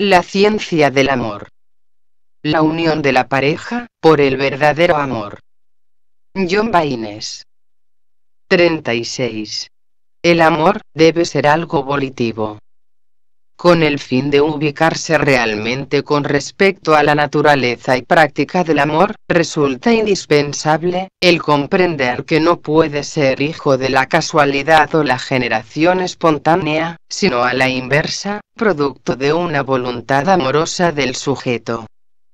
La ciencia del amor. La unión de la pareja, por el verdadero amor. John Baines. 36. El amor debe ser algo volitivo con el fin de ubicarse realmente con respecto a la naturaleza y práctica del amor, resulta indispensable el comprender que no puede ser hijo de la casualidad o la generación espontánea, sino a la inversa, producto de una voluntad amorosa del sujeto.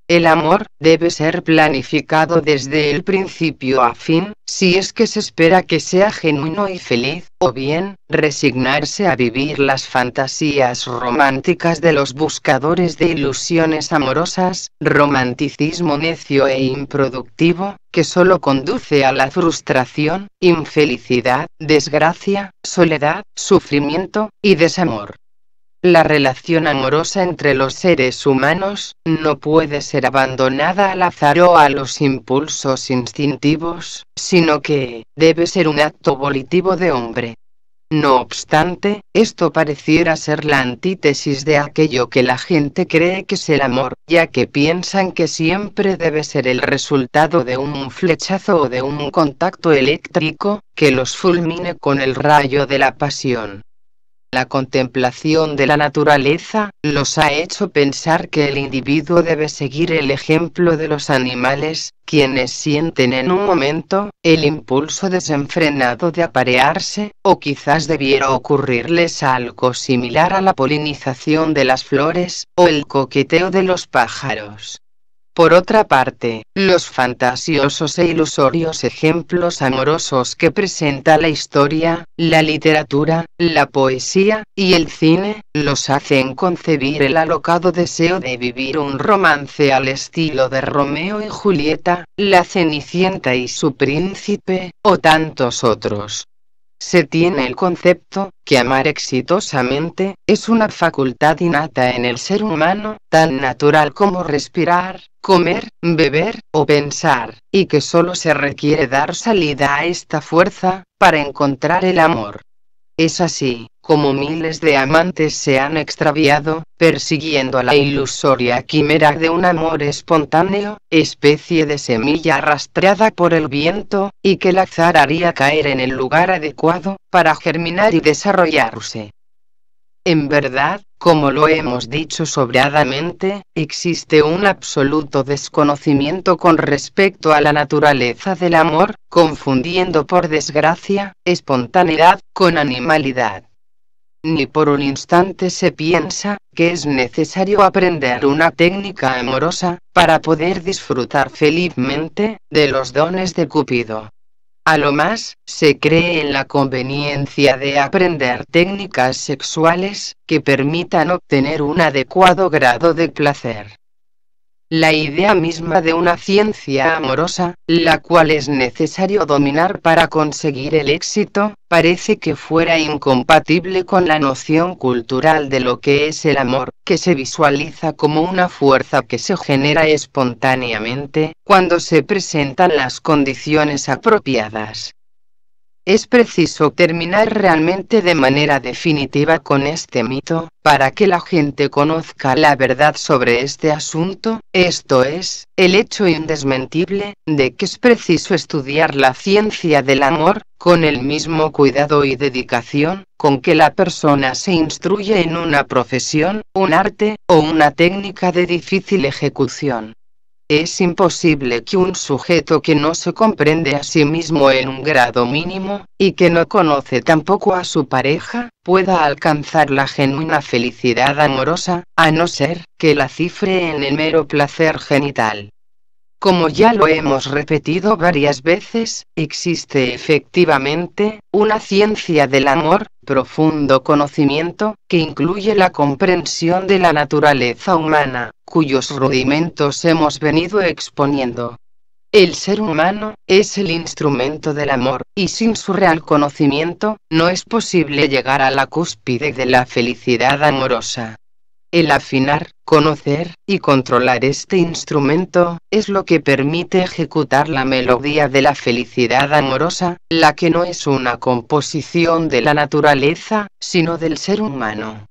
El amor debe ser planificado desde el principio a fin, si es que se espera que sea genuino y feliz, o bien, resignarse a vivir las fantasías románticas de los buscadores de ilusiones amorosas, romanticismo necio e improductivo, que solo conduce a la frustración, infelicidad, desgracia, soledad, sufrimiento, y desamor. La relación amorosa entre los seres humanos no puede ser abandonada al azar o a los impulsos instintivos, sino que debe ser un acto volitivo de hombre. No obstante, esto pareciera ser la antítesis de aquello que la gente cree que es el amor, ya que piensan que siempre debe ser el resultado de un flechazo o de un contacto eléctrico, que los fulmine con el rayo de la pasión la contemplación de la naturaleza, los ha hecho pensar que el individuo debe seguir el ejemplo de los animales, quienes sienten en un momento el impulso desenfrenado de aparearse, o quizás debiera ocurrirles algo similar a la polinización de las flores, o el coqueteo de los pájaros. Por otra parte, los fantasiosos e ilusorios ejemplos amorosos que presenta la historia, la literatura, la poesía y el cine, los hacen concebir el alocado deseo de vivir un romance al estilo de Romeo y Julieta, La Cenicienta y su príncipe, o tantos otros se tiene el concepto, que amar exitosamente, es una facultad innata en el ser humano, tan natural como respirar, comer, beber o pensar, y que solo se requiere dar salida a esta fuerza, para encontrar el amor. Es así, como miles de amantes se han extraviado, persiguiendo la ilusoria quimera de un amor espontáneo, especie de semilla arrastrada por el viento, y que el azar haría caer en el lugar adecuado, para germinar y desarrollarse. En verdad, como lo hemos dicho sobradamente, existe un absoluto desconocimiento con respecto a la naturaleza del amor, confundiendo por desgracia, espontaneidad con animalidad. Ni por un instante se piensa que es necesario aprender una técnica amorosa para poder disfrutar felizmente de los dones de Cupido. A lo más, se cree en la conveniencia de aprender técnicas sexuales que permitan obtener un adecuado grado de placer la idea misma de una ciencia amorosa, la cual es necesario dominar para conseguir el éxito, parece que fuera incompatible con la noción cultural de lo que es el amor, que se visualiza como una fuerza que se genera espontáneamente, cuando se presentan las condiciones apropiadas. Es preciso terminar realmente de manera definitiva con este mito, para que la gente conozca la verdad sobre este asunto, esto es, el hecho indesmentible, de que es preciso estudiar la ciencia del amor, con el mismo cuidado y dedicación, con que la persona se instruye en una profesión, un arte, o una técnica de difícil ejecución. Es imposible que un sujeto que no se comprende a sí mismo en un grado mínimo, y que no conoce tampoco a su pareja, pueda alcanzar la genuina felicidad amorosa, a no ser que la cifre en el mero placer genital. Como ya lo hemos repetido varias veces, existe efectivamente una ciencia del amor, profundo conocimiento, que incluye la comprensión de la naturaleza humana, cuyos rudimentos hemos venido exponiendo. El ser humano es el instrumento del amor, y sin su real conocimiento, no es posible llegar a la cúspide de la felicidad amorosa. El afinar, conocer y controlar este instrumento es lo que permite ejecutar la melodía de la felicidad amorosa, la que no es una composición de la naturaleza, sino del ser humano.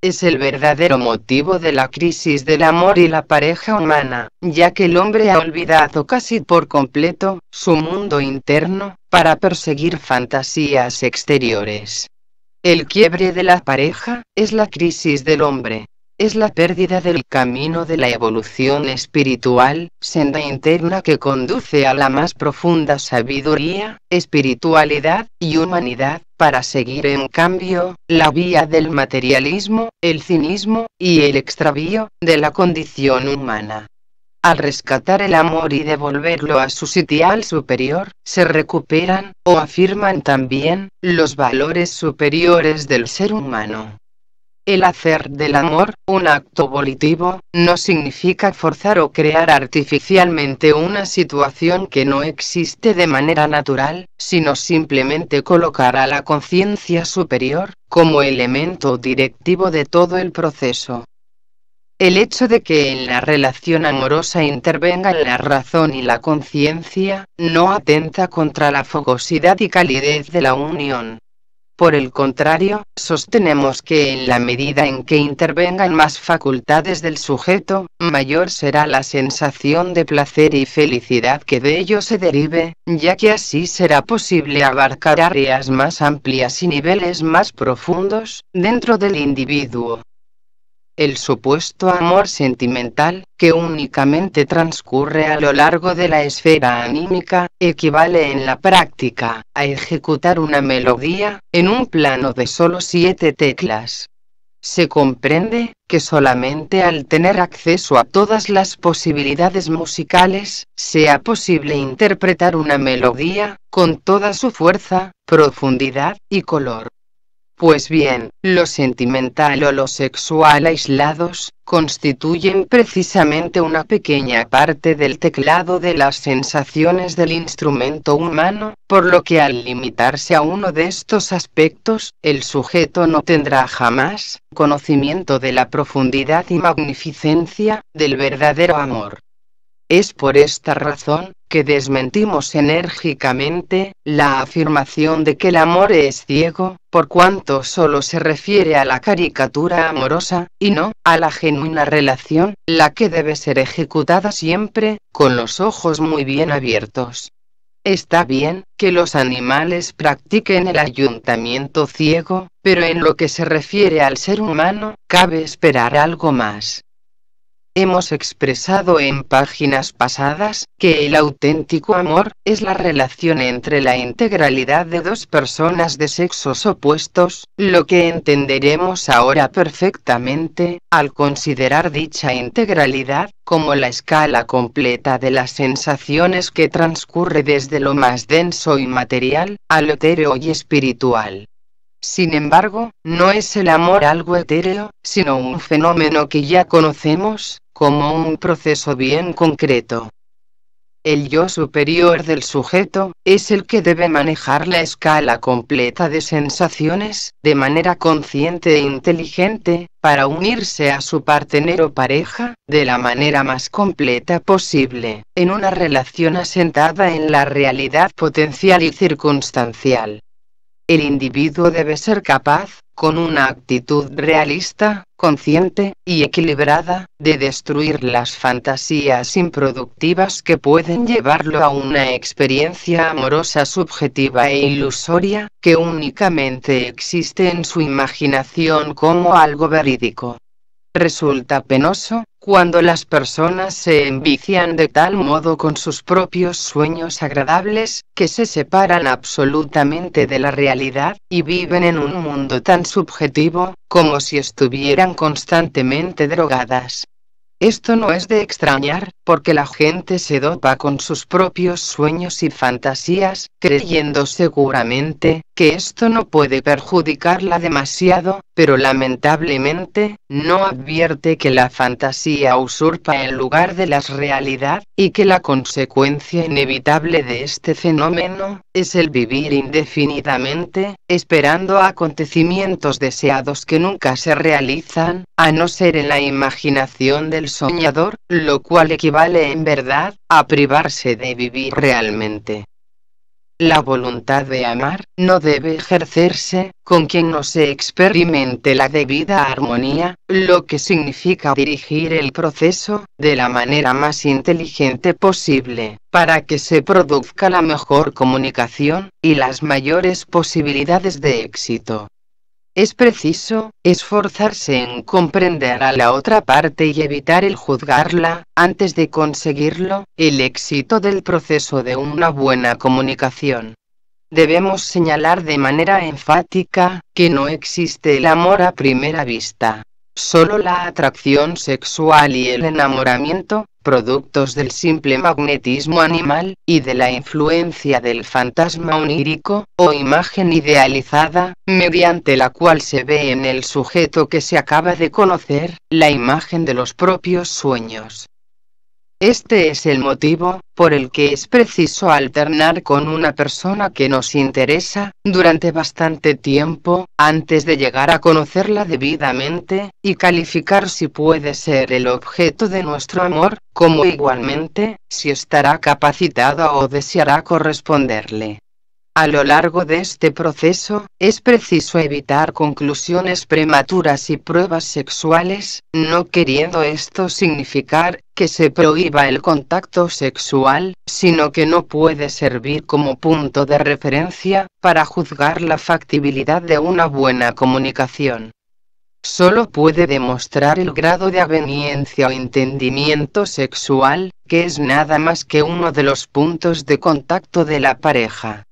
Es el verdadero motivo de la crisis del amor y la pareja humana, ya que el hombre ha olvidado casi por completo su mundo interno para perseguir fantasías exteriores. El quiebre de la pareja es la crisis del hombre, es la pérdida del camino de la evolución espiritual, senda interna que conduce a la más profunda sabiduría, espiritualidad y humanidad, para seguir en cambio, la vía del materialismo, el cinismo, y el extravío, de la condición humana. Al rescatar el amor y devolverlo a su sitial superior, se recuperan, o afirman también, los valores superiores del ser humano. El hacer del amor, un acto volitivo, no significa forzar o crear artificialmente una situación que no existe de manera natural, sino simplemente colocar a la conciencia superior, como elemento directivo de todo el proceso. El hecho de que en la relación amorosa intervengan la razón y la conciencia, no atenta contra la fogosidad y calidez de la unión. Por el contrario, sostenemos que en la medida en que intervengan más facultades del sujeto, mayor será la sensación de placer y felicidad que de ello se derive, ya que así será posible abarcar áreas más amplias y niveles más profundos, dentro del individuo el supuesto amor sentimental, que únicamente transcurre a lo largo de la esfera anímica, equivale en la práctica a ejecutar una melodía, en un plano de solo siete teclas. Se comprende que solamente al tener acceso a todas las posibilidades musicales, sea posible interpretar una melodía, con toda su fuerza, profundidad y color. Pues bien, lo sentimental o lo sexual aislados, constituyen precisamente una pequeña parte del teclado de las sensaciones del instrumento humano, por lo que al limitarse a uno de estos aspectos, el sujeto no tendrá jamás conocimiento de la profundidad y magnificencia del verdadero amor. Es por esta razón, que desmentimos enérgicamente, la afirmación de que el amor es ciego, por cuanto solo se refiere a la caricatura amorosa, y no, a la genuina relación, la que debe ser ejecutada siempre, con los ojos muy bien abiertos. Está bien que los animales practiquen el ayuntamiento ciego, pero en lo que se refiere al ser humano, cabe esperar algo más. Hemos expresado en páginas pasadas que el auténtico amor es la relación entre la integralidad de dos personas de sexos opuestos, lo que entenderemos ahora perfectamente, al considerar dicha integralidad como la escala completa de las sensaciones que transcurre desde lo más denso y material, al etéreo y espiritual. Sin embargo, no es el amor algo etéreo, sino un fenómeno que ya conocemos, como un proceso bien concreto. El yo superior del sujeto, es el que debe manejar la escala completa de sensaciones, de manera consciente e inteligente, para unirse a su partenero o pareja, de la manera más completa posible, en una relación asentada en la realidad potencial y circunstancial. El individuo debe ser capaz, con una actitud realista, consciente y equilibrada, de destruir las fantasías improductivas que pueden llevarlo a una experiencia amorosa subjetiva e ilusoria, que únicamente existe en su imaginación como algo verídico. Resulta penoso, cuando las personas se envician de tal modo con sus propios sueños agradables, que se separan absolutamente de la realidad, y viven en un mundo tan subjetivo, como si estuvieran constantemente drogadas. Esto no es de extrañar, porque la gente se dopa con sus propios sueños y fantasías, creyendo seguramente, que esto no puede perjudicarla demasiado, pero lamentablemente, no advierte que la fantasía usurpa el lugar de la realidad, y que la consecuencia inevitable de este fenómeno, es el vivir indefinidamente, esperando acontecimientos deseados que nunca se realizan, a no ser en la imaginación del soñador, lo cual equivale en verdad, a privarse de vivir realmente. La voluntad de amar no debe ejercerse con quien no se experimente la debida armonía, lo que significa dirigir el proceso de la manera más inteligente posible, para que se produzca la mejor comunicación y las mayores posibilidades de éxito. Es preciso, esforzarse en comprender a la otra parte y evitar el juzgarla, antes de conseguirlo, el éxito del proceso de una buena comunicación. Debemos señalar de manera enfática, que no existe el amor a primera vista. Solo la atracción sexual y el enamoramiento, productos del simple magnetismo animal, y de la influencia del fantasma onírico, o imagen idealizada, mediante la cual se ve en el sujeto que se acaba de conocer, la imagen de los propios sueños. Este es el motivo, por el que es preciso alternar con una persona que nos interesa, durante bastante tiempo, antes de llegar a conocerla debidamente, y calificar si puede ser el objeto de nuestro amor, como igualmente, si estará capacitada o deseará corresponderle. A lo largo de este proceso, es preciso evitar conclusiones prematuras y pruebas sexuales, no queriendo esto significar que se prohíba el contacto sexual, sino que no puede servir como punto de referencia para juzgar la factibilidad de una buena comunicación. Solo puede demostrar el grado de aveniencia o entendimiento sexual, que es nada más que uno de los puntos de contacto de la pareja.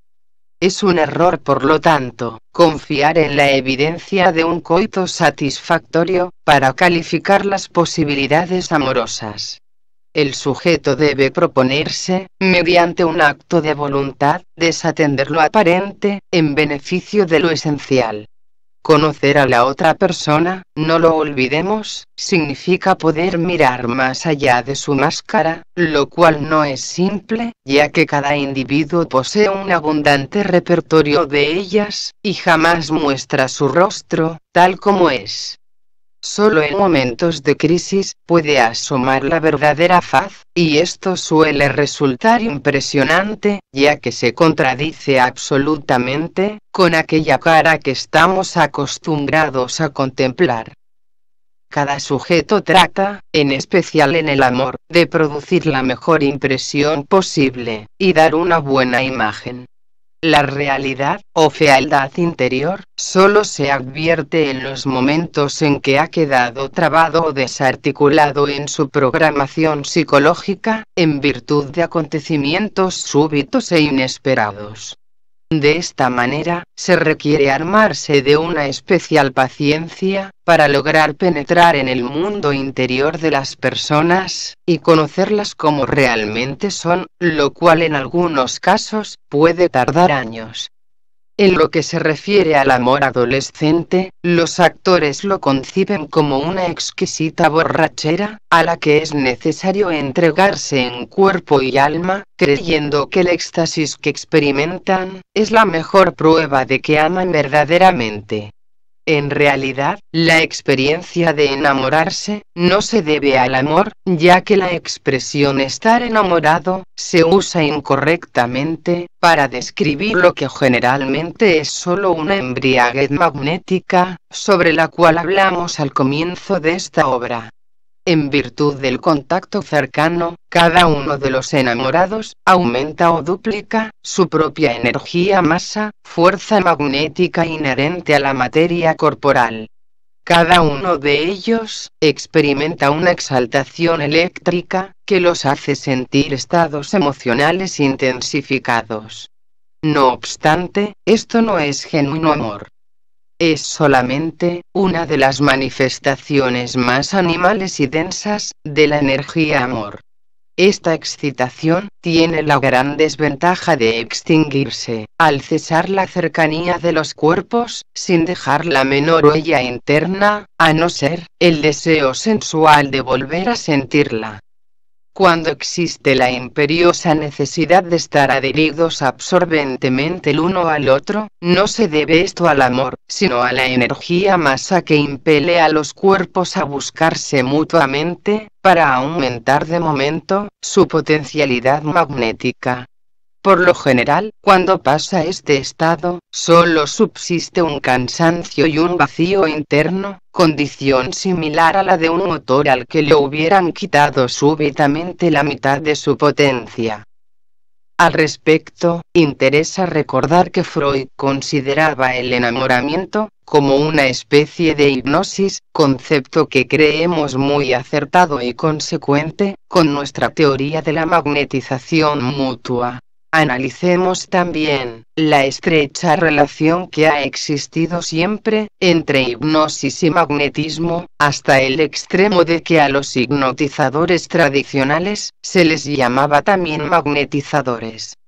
Es un error, por lo tanto, confiar en la evidencia de un coito satisfactorio, para calificar las posibilidades amorosas. El sujeto debe proponerse, mediante un acto de voluntad, desatender lo aparente, en beneficio de lo esencial. Conocer a la otra persona, no lo olvidemos, significa poder mirar más allá de su máscara, lo cual no es simple, ya que cada individuo posee un abundante repertorio de ellas, y jamás muestra su rostro, tal como es. Solo en momentos de crisis puede asomar la verdadera faz, y esto suele resultar impresionante, ya que se contradice absolutamente con aquella cara que estamos acostumbrados a contemplar. Cada sujeto trata, en especial en el amor, de producir la mejor impresión posible, y dar una buena imagen. La realidad o fealdad interior solo se advierte en los momentos en que ha quedado trabado o desarticulado en su programación psicológica, en virtud de acontecimientos súbitos e inesperados. De esta manera, se requiere armarse de una especial paciencia, para lograr penetrar en el mundo interior de las personas, y conocerlas como realmente son, lo cual en algunos casos, puede tardar años. En lo que se refiere al amor adolescente, los actores lo conciben como una exquisita borrachera, a la que es necesario entregarse en cuerpo y alma, creyendo que el éxtasis que experimentan es la mejor prueba de que aman verdaderamente. En realidad, la experiencia de enamorarse no se debe al amor, ya que la expresión estar enamorado se usa incorrectamente para describir lo que generalmente es solo una embriaguez magnética, sobre la cual hablamos al comienzo de esta obra. En virtud del contacto cercano, cada uno de los enamorados aumenta o duplica su propia energía masa, fuerza magnética inherente a la materia corporal. Cada uno de ellos experimenta una exaltación eléctrica que los hace sentir estados emocionales intensificados. No obstante, esto no es genuino amor es solamente una de las manifestaciones más animales y densas de la energía amor. Esta excitación tiene la gran desventaja de extinguirse al cesar la cercanía de los cuerpos, sin dejar la menor huella interna, a no ser el deseo sensual de volver a sentirla cuando existe la imperiosa necesidad de estar adheridos absorbentemente el uno al otro, no se debe esto al amor, sino a la energía masa que impele a los cuerpos a buscarse mutuamente, para aumentar de momento, su potencialidad magnética. Por lo general, cuando pasa este estado, solo subsiste un cansancio y un vacío interno, condición similar a la de un motor al que le hubieran quitado súbitamente la mitad de su potencia. Al respecto, interesa recordar que Freud consideraba el enamoramiento como una especie de hipnosis, concepto que creemos muy acertado y consecuente con nuestra teoría de la magnetización mutua. Analicemos también la estrecha relación que ha existido siempre entre hipnosis y magnetismo, hasta el extremo de que a los hipnotizadores tradicionales se les llamaba también magnetizadores.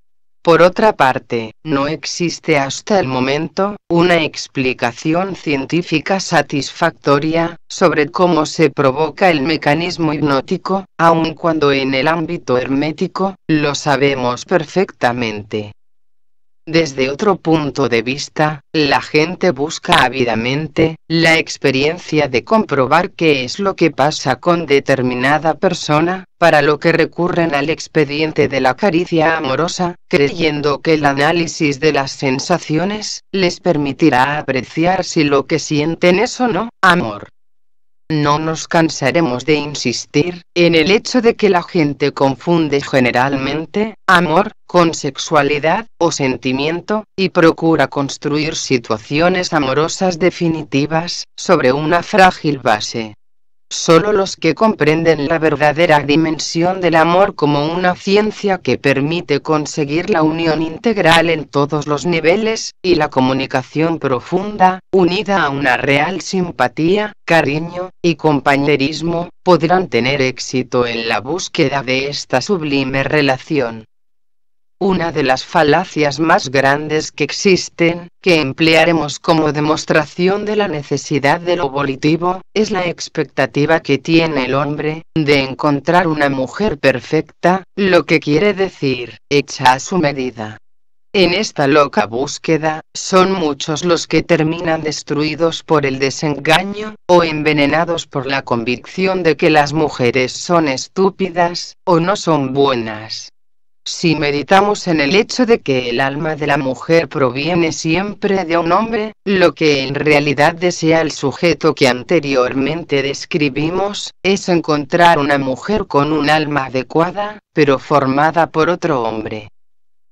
Por otra parte, no existe hasta el momento una explicación científica satisfactoria sobre cómo se provoca el mecanismo hipnótico, aun cuando en el ámbito hermético lo sabemos perfectamente. Desde otro punto de vista, la gente busca ávidamente la experiencia de comprobar qué es lo que pasa con determinada persona, para lo que recurren al expediente de la caricia amorosa, creyendo que el análisis de las sensaciones les permitirá apreciar si lo que sienten es o no amor. No nos cansaremos de insistir en el hecho de que la gente confunde generalmente amor con sexualidad o sentimiento y procura construir situaciones amorosas definitivas sobre una frágil base. Solo los que comprenden la verdadera dimensión del amor como una ciencia que permite conseguir la unión integral en todos los niveles, y la comunicación profunda, unida a una real simpatía, cariño, y compañerismo, podrán tener éxito en la búsqueda de esta sublime relación una de las falacias más grandes que existen, que emplearemos como demostración de la necesidad de lo volitivo, es la expectativa que tiene el hombre, de encontrar una mujer perfecta, lo que quiere decir, hecha a su medida. En esta loca búsqueda, son muchos los que terminan destruidos por el desengaño, o envenenados por la convicción de que las mujeres son estúpidas, o no son buenas. Si meditamos en el hecho de que el alma de la mujer proviene siempre de un hombre, lo que en realidad desea el sujeto que anteriormente describimos, es encontrar una mujer con un alma adecuada, pero formada por otro hombre.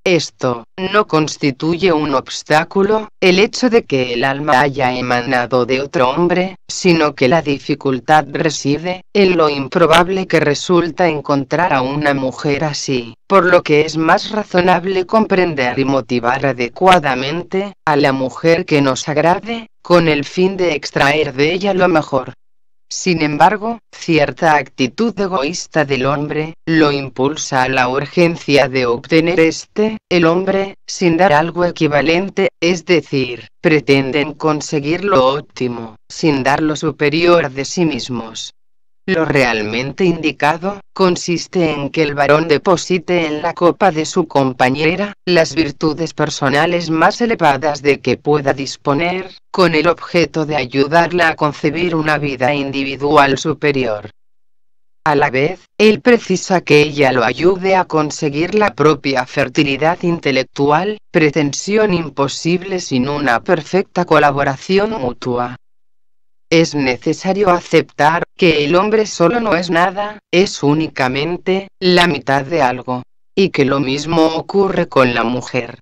Esto no constituye un obstáculo, el hecho de que el alma haya emanado de otro hombre, sino que la dificultad reside en lo improbable que resulta encontrar a una mujer así, por lo que es más razonable comprender y motivar adecuadamente a la mujer que nos agrade, con el fin de extraer de ella lo mejor. Sin embargo, cierta actitud egoísta del hombre, lo impulsa a la urgencia de obtener este, el hombre, sin dar algo equivalente, es decir, pretenden conseguir lo óptimo, sin dar lo superior de sí mismos. Lo realmente indicado, consiste en que el varón deposite en la copa de su compañera, las virtudes personales más elevadas de que pueda disponer, con el objeto de ayudarla a concebir una vida individual superior. A la vez, él precisa que ella lo ayude a conseguir la propia fertilidad intelectual, pretensión imposible sin una perfecta colaboración mutua es necesario aceptar que el hombre solo no es nada, es únicamente la mitad de algo. Y que lo mismo ocurre con la mujer.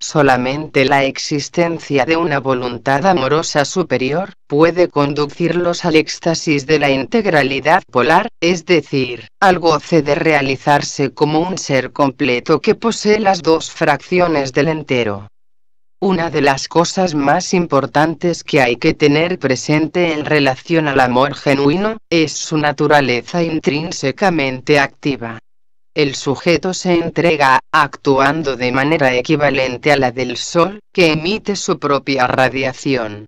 Solamente la existencia de una voluntad amorosa superior puede conducirlos al éxtasis de la integralidad polar, es decir, al goce de realizarse como un ser completo que posee las dos fracciones del entero. Una de las cosas más importantes que hay que tener presente en relación al amor genuino, es su naturaleza intrínsecamente activa. El sujeto se entrega, actuando de manera equivalente a la del sol, que emite su propia radiación.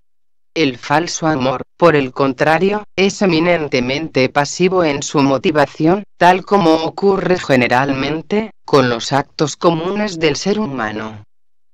El falso amor, por el contrario, es eminentemente pasivo en su motivación, tal como ocurre generalmente, con los actos comunes del ser humano.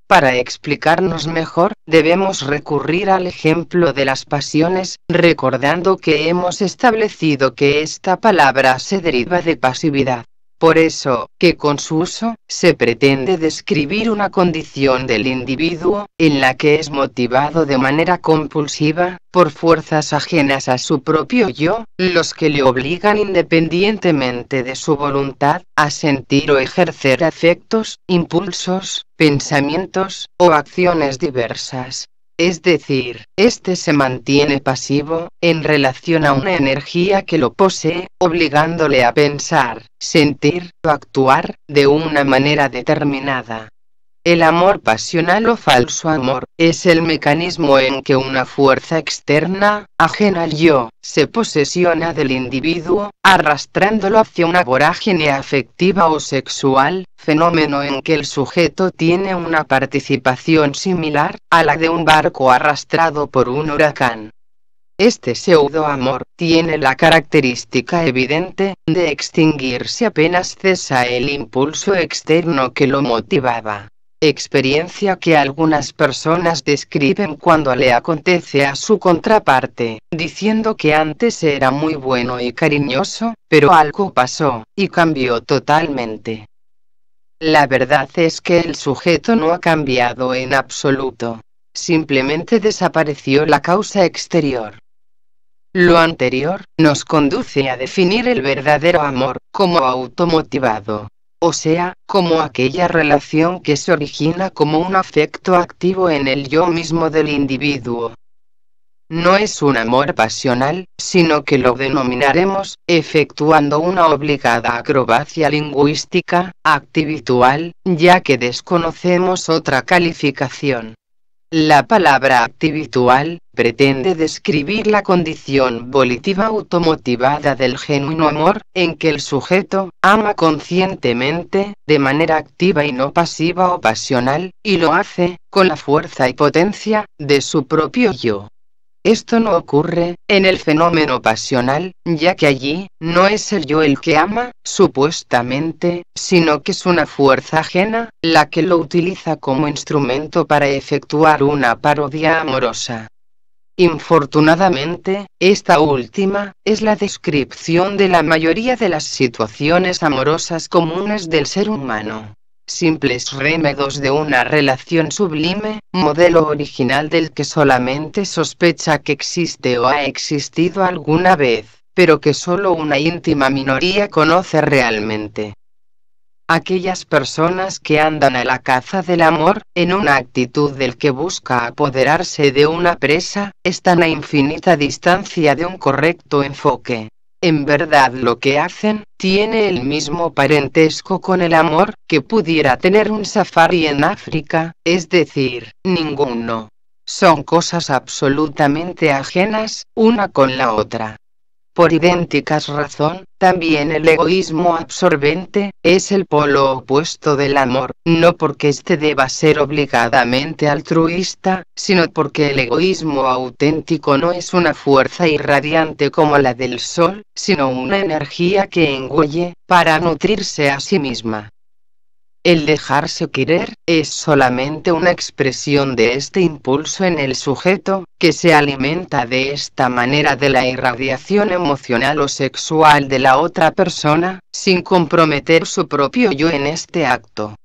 Para explicarnos mejor, debemos recurrir al ejemplo de las pasiones, recordando que hemos establecido que esta palabra se deriva de pasividad. Por eso, que con su uso, se pretende describir una condición del individuo, en la que es motivado de manera compulsiva, por fuerzas ajenas a su propio yo, los que le obligan independientemente de su voluntad, a sentir o ejercer afectos, impulsos, pensamientos, o acciones diversas, es decir, este se mantiene pasivo, en relación a una energía que lo posee, obligándole a pensar, sentir o actuar, de una manera determinada. El amor pasional o falso amor es el mecanismo en que una fuerza externa, ajena al yo, se posesiona del individuo, arrastrándolo hacia una vorágine afectiva o sexual, fenómeno en que el sujeto tiene una participación similar a la de un barco arrastrado por un huracán. Este pseudo amor tiene la característica evidente de extinguirse apenas cesa el impulso externo que lo motivaba experiencia que algunas personas describen cuando le acontece a su contraparte, diciendo que antes era muy bueno y cariñoso, pero algo pasó, y cambió totalmente. La verdad es que el sujeto no ha cambiado en absoluto. Simplemente desapareció la causa exterior. Lo anterior nos conduce a definir el verdadero amor como automotivado o sea, como aquella relación que se origina como un afecto activo en el yo mismo del individuo. No es un amor pasional, sino que lo denominaremos, efectuando una obligada acrobacia lingüística, activitual, ya que desconocemos otra calificación. La palabra activitual pretende describir la condición volitiva automotivada del genuino amor, en que el sujeto ama conscientemente, de manera activa y no pasiva o pasional, y lo hace, con la fuerza y potencia, de su propio yo. Esto no ocurre, en el fenómeno pasional, ya que allí, no es el yo el que ama, supuestamente, sino que es una fuerza ajena, la que lo utiliza como instrumento para efectuar una parodia amorosa. Infortunadamente, esta última, es la descripción de la mayoría de las situaciones amorosas comunes del ser humano simples remedos de una relación sublime, modelo original del que solamente sospecha que existe o ha existido alguna vez, pero que solo una íntima minoría conoce realmente. Aquellas personas que andan a la caza del amor, en una actitud del que busca apoderarse de una presa, están a infinita distancia de un correcto enfoque. En verdad lo que hacen tiene el mismo parentesco con el amor que pudiera tener un safari en África, es decir, ninguno. Son cosas absolutamente ajenas, una con la otra. Por idénticas razón, también el egoísmo absorbente, es el polo opuesto del amor, no porque éste deba ser obligadamente altruista, sino porque el egoísmo auténtico no es una fuerza irradiante como la del sol, sino una energía que engulle, para nutrirse a sí misma. El dejarse querer es solamente una expresión de este impulso en el sujeto, que se alimenta de esta manera de la irradiación emocional o sexual de la otra persona, sin comprometer su propio yo en este acto.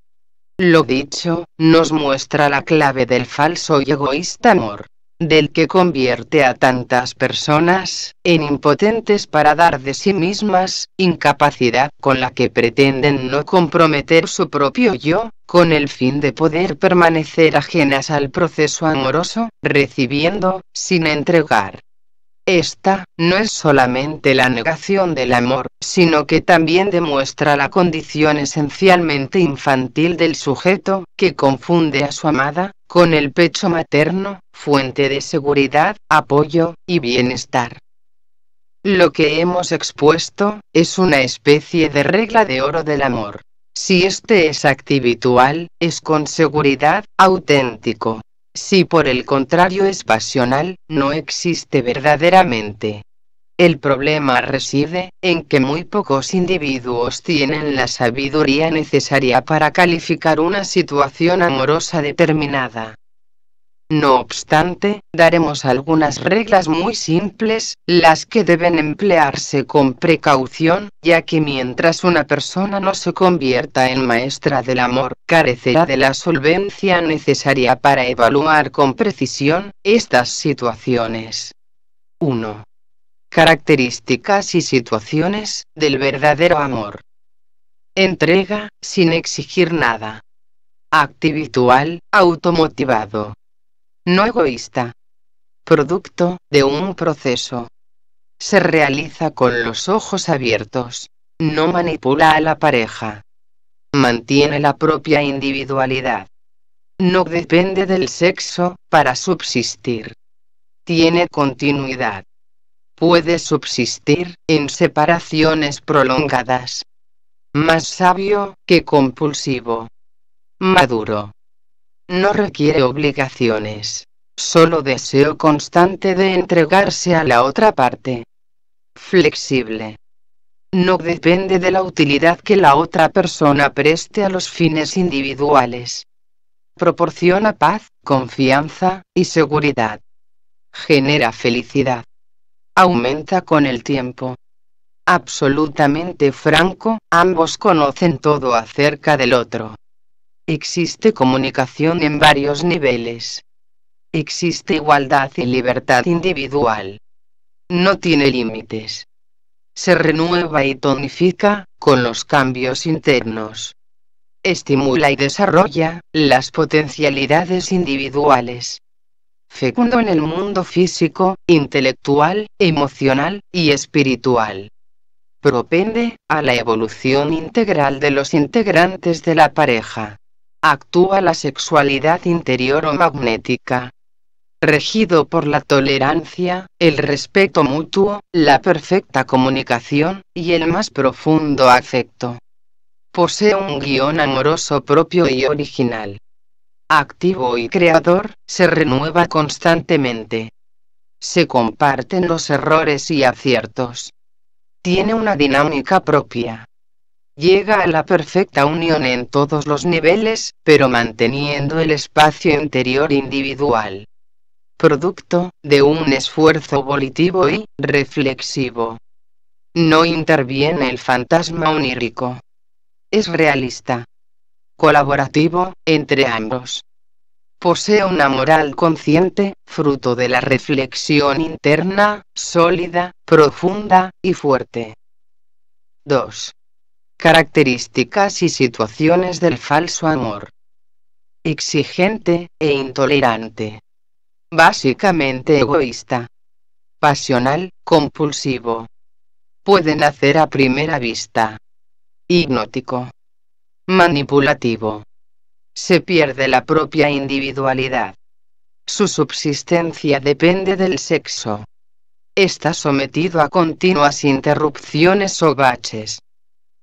Lo dicho, nos muestra la clave del falso y egoísta amor del que convierte a tantas personas en impotentes para dar de sí mismas, incapacidad con la que pretenden no comprometer su propio yo, con el fin de poder permanecer ajenas al proceso amoroso, recibiendo, sin entregar, esta no es solamente la negación del amor, sino que también demuestra la condición esencialmente infantil del sujeto, que confunde a su amada, con el pecho materno, fuente de seguridad, apoyo y bienestar. Lo que hemos expuesto, es una especie de regla de oro del amor. Si este es activitual, es con seguridad auténtico, si por el contrario es pasional, no existe verdaderamente. El problema reside en que muy pocos individuos tienen la sabiduría necesaria para calificar una situación amorosa determinada. No obstante, daremos algunas reglas muy simples, las que deben emplearse con precaución, ya que mientras una persona no se convierta en maestra del amor, carecerá de la solvencia necesaria para evaluar con precisión estas situaciones. 1. Características y situaciones del verdadero amor. Entrega, sin exigir nada. Acto automotivado no egoísta. Producto de un proceso. Se realiza con los ojos abiertos. No manipula a la pareja. Mantiene la propia individualidad. No depende del sexo para subsistir. Tiene continuidad. Puede subsistir en separaciones prolongadas. Más sabio que compulsivo. Maduro. No requiere obligaciones, solo deseo constante de entregarse a la otra parte. Flexible. No depende de la utilidad que la otra persona preste a los fines individuales. Proporciona paz, confianza y seguridad. Genera felicidad. Aumenta con el tiempo absolutamente franco, ambos conocen todo acerca del otro. Existe comunicación en varios niveles. Existe igualdad y libertad individual. No tiene límites. Se renueva y tonifica, con los cambios internos. Estimula y desarrolla las potencialidades individuales. Fecundo en el mundo físico, intelectual, emocional y espiritual. Propende a la evolución integral de los integrantes de la pareja actúa la sexualidad interior o magnética. Regido por la tolerancia, el respeto mutuo, la perfecta comunicación, y el más profundo afecto. Posee un guión amoroso propio y original. Activo y creador, se renueva constantemente. Se comparten los errores y aciertos. Tiene una dinámica propia llega a la perfecta unión en todos los niveles, pero manteniendo el espacio interior individual. Producto, de un esfuerzo volitivo y reflexivo. No interviene el fantasma onírico. Es realista. Colaborativo, entre ambos. Posee una moral consciente, fruto de la reflexión interna, sólida, profunda y fuerte. 2. Características y situaciones del falso amor. Exigente e intolerante. Básicamente egoísta. Pasional, compulsivo. Puede nacer a primera vista. Hipnótico. Manipulativo. Se pierde la propia individualidad. Su subsistencia depende del sexo. Está sometido a continuas interrupciones o baches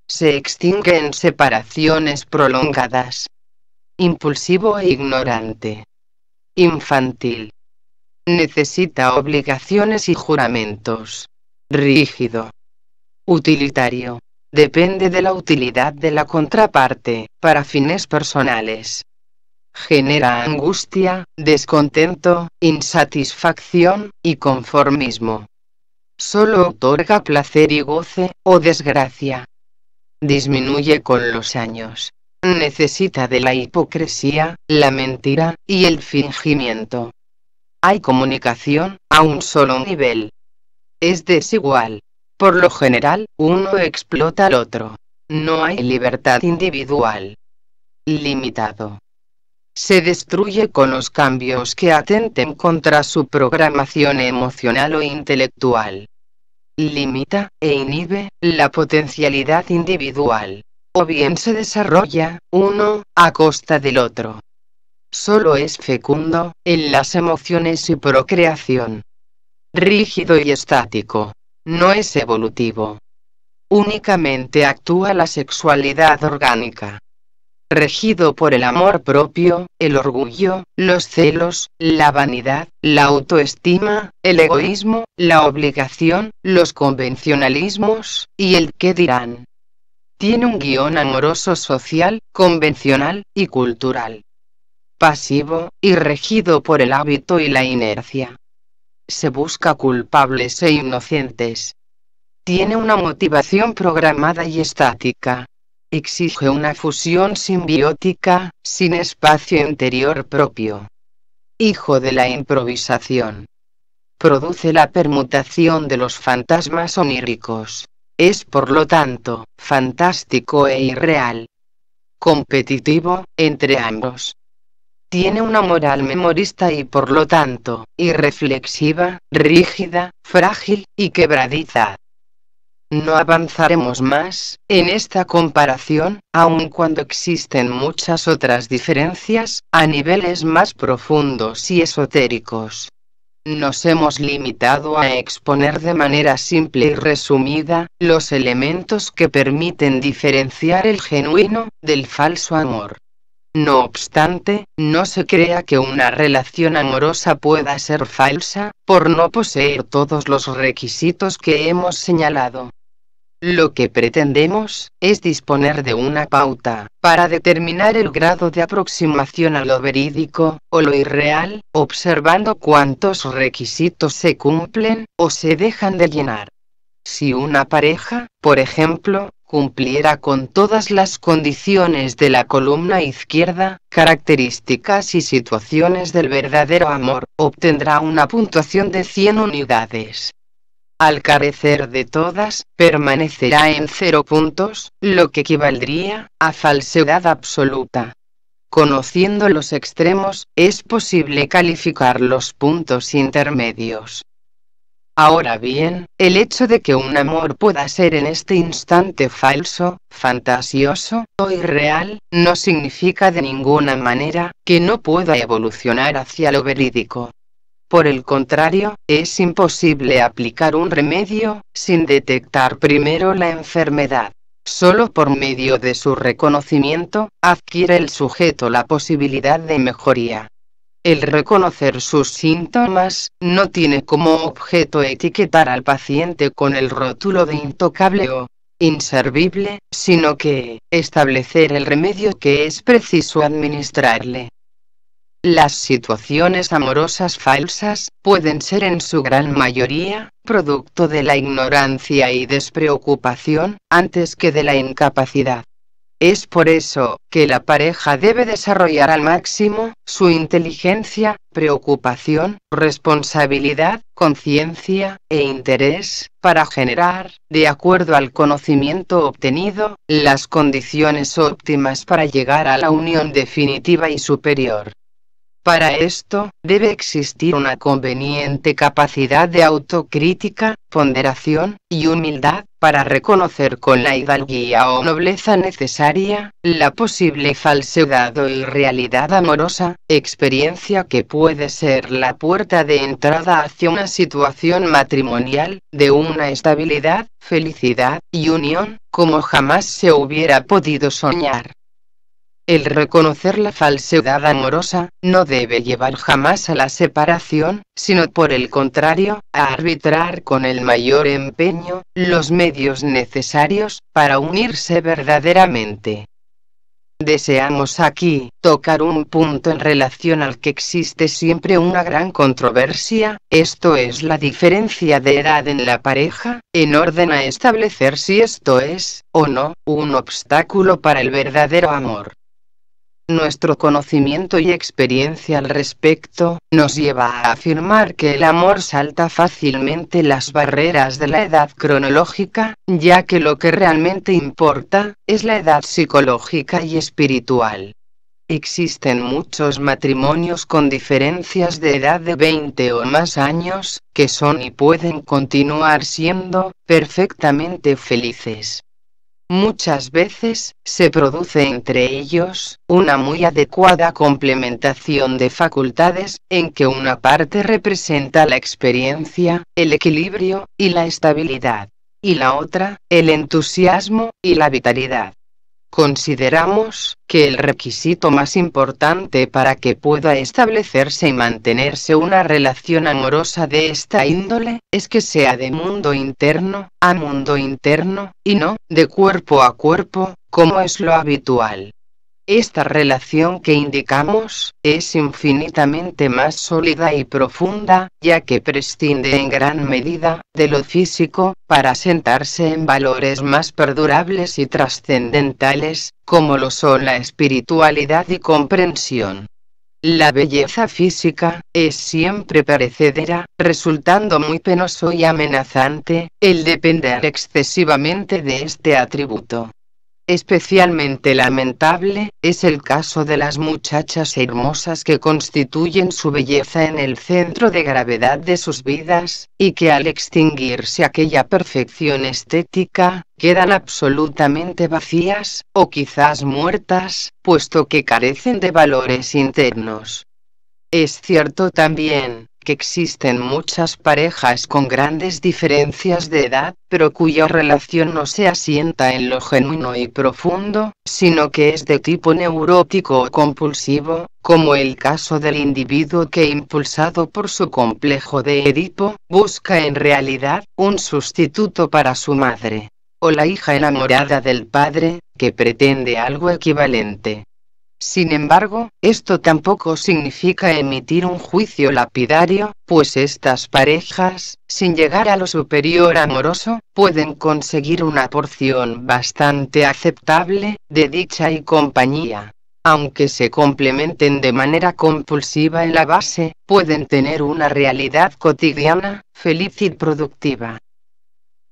se extingue en separaciones prolongadas. Impulsivo e ignorante. Infantil. Necesita obligaciones y juramentos. Rígido. Utilitario. Depende de la utilidad de la contraparte, para fines personales. Genera angustia, descontento, insatisfacción y conformismo. Solo otorga placer y goce, o desgracia, disminuye con los años. Necesita de la hipocresía, la mentira y el fingimiento. Hay comunicación a un solo nivel. Es desigual. Por lo general, uno explota al otro. No hay libertad individual. Limitado. Se destruye con los cambios que atenten contra su programación emocional o intelectual limita e inhibe la potencialidad individual, o bien se desarrolla uno a costa del otro. Solo es fecundo en las emociones y procreación. Rígido y estático. No es evolutivo. Únicamente actúa la sexualidad orgánica regido por el amor propio, el orgullo, los celos, la vanidad, la autoestima, el egoísmo, la obligación, los convencionalismos, y el qué dirán. Tiene un guión amoroso social, convencional, y cultural. Pasivo, y regido por el hábito y la inercia. Se busca culpables e inocentes. Tiene una motivación programada y estática exige una fusión simbiótica, sin espacio interior propio. Hijo de la improvisación. Produce la permutación de los fantasmas oníricos. Es por lo tanto, fantástico e irreal. Competitivo, entre ambos. Tiene una moral memorista y por lo tanto, irreflexiva, rígida, frágil, y quebradiza. No avanzaremos más en esta comparación, aun cuando existen muchas otras diferencias, a niveles más profundos y esotéricos. Nos hemos limitado a exponer de manera simple y resumida los elementos que permiten diferenciar el genuino del falso amor. No obstante, no se crea que una relación amorosa pueda ser falsa, por no poseer todos los requisitos que hemos señalado. Lo que pretendemos es disponer de una pauta para determinar el grado de aproximación a lo verídico o lo irreal, observando cuántos requisitos se cumplen o se dejan de llenar. Si una pareja, por ejemplo, cumpliera con todas las condiciones de la columna izquierda, características y situaciones del verdadero amor, obtendrá una puntuación de 100 unidades al carecer de todas, permanecerá en cero puntos, lo que equivaldría a falsedad absoluta. Conociendo los extremos, es posible calificar los puntos intermedios. Ahora bien, el hecho de que un amor pueda ser en este instante falso, fantasioso o irreal, no significa de ninguna manera que no pueda evolucionar hacia lo verídico. Por el contrario, es imposible aplicar un remedio, sin detectar primero la enfermedad. Solo por medio de su reconocimiento, adquiere el sujeto la posibilidad de mejoría. El reconocer sus síntomas no tiene como objeto etiquetar al paciente con el rótulo de intocable o inservible, sino que establecer el remedio que es preciso administrarle. Las situaciones amorosas falsas pueden ser en su gran mayoría producto de la ignorancia y despreocupación, antes que de la incapacidad. Es por eso que la pareja debe desarrollar al máximo su inteligencia, preocupación, responsabilidad, conciencia e interés para generar, de acuerdo al conocimiento obtenido, las condiciones óptimas para llegar a la unión definitiva y superior. Para esto, debe existir una conveniente capacidad de autocrítica, ponderación, y humildad, para reconocer con la hidalguía o nobleza necesaria, la posible falsedad o irrealidad amorosa, experiencia que puede ser la puerta de entrada hacia una situación matrimonial, de una estabilidad, felicidad y unión, como jamás se hubiera podido soñar. El reconocer la falsedad amorosa, no debe llevar jamás a la separación, sino por el contrario, a arbitrar con el mayor empeño, los medios necesarios, para unirse verdaderamente. Deseamos aquí tocar un punto en relación al que existe siempre una gran controversia, esto es la diferencia de edad en la pareja, en orden a establecer si esto es, o no, un obstáculo para el verdadero amor. Nuestro conocimiento y experiencia al respecto nos lleva a afirmar que el amor salta fácilmente las barreras de la edad cronológica, ya que lo que realmente importa es la edad psicológica y espiritual. Existen muchos matrimonios con diferencias de edad de 20 o más años, que son y pueden continuar siendo perfectamente felices. Muchas veces, se produce entre ellos una muy adecuada complementación de facultades, en que una parte representa la experiencia, el equilibrio, y la estabilidad, y la otra, el entusiasmo, y la vitalidad. Consideramos que el requisito más importante para que pueda establecerse y mantenerse una relación amorosa de esta índole es que sea de mundo interno a mundo interno, y no de cuerpo a cuerpo, como es lo habitual. Esta relación que indicamos es infinitamente más sólida y profunda, ya que prescinde en gran medida de lo físico, para sentarse en valores más perdurables y trascendentales, como lo son la espiritualidad y comprensión. La belleza física es siempre perecedera, resultando muy penoso y amenazante el depender excesivamente de este atributo. Especialmente lamentable es el caso de las muchachas hermosas que constituyen su belleza en el centro de gravedad de sus vidas, y que al extinguirse aquella perfección estética, quedan absolutamente vacías, o quizás muertas, puesto que carecen de valores internos. Es cierto también, que existen muchas parejas con grandes diferencias de edad, pero cuya relación no se asienta en lo genuino y profundo, sino que es de tipo neurótico o compulsivo, como el caso del individuo que impulsado por su complejo de Edipo, busca en realidad un sustituto para su madre, o la hija enamorada del padre, que pretende algo equivalente. Sin embargo, esto tampoco significa emitir un juicio lapidario, pues estas parejas, sin llegar a lo superior amoroso, pueden conseguir una porción bastante aceptable de dicha y compañía. Aunque se complementen de manera compulsiva en la base, pueden tener una realidad cotidiana, feliz y productiva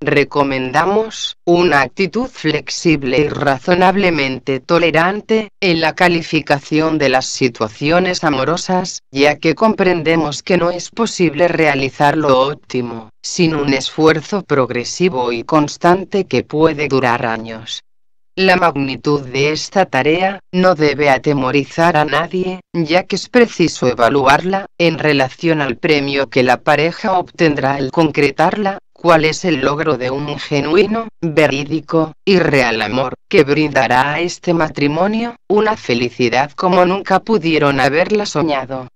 recomendamos una actitud flexible y razonablemente tolerante en la calificación de las situaciones amorosas, ya que comprendemos que no es posible realizar lo óptimo, sin un esfuerzo progresivo y constante que puede durar años. La magnitud de esta tarea no debe atemorizar a nadie, ya que es preciso evaluarla en relación al premio que la pareja obtendrá al concretarla cuál es el logro de un genuino, verídico y real amor que brindará a este matrimonio una felicidad como nunca pudieron haberla soñado.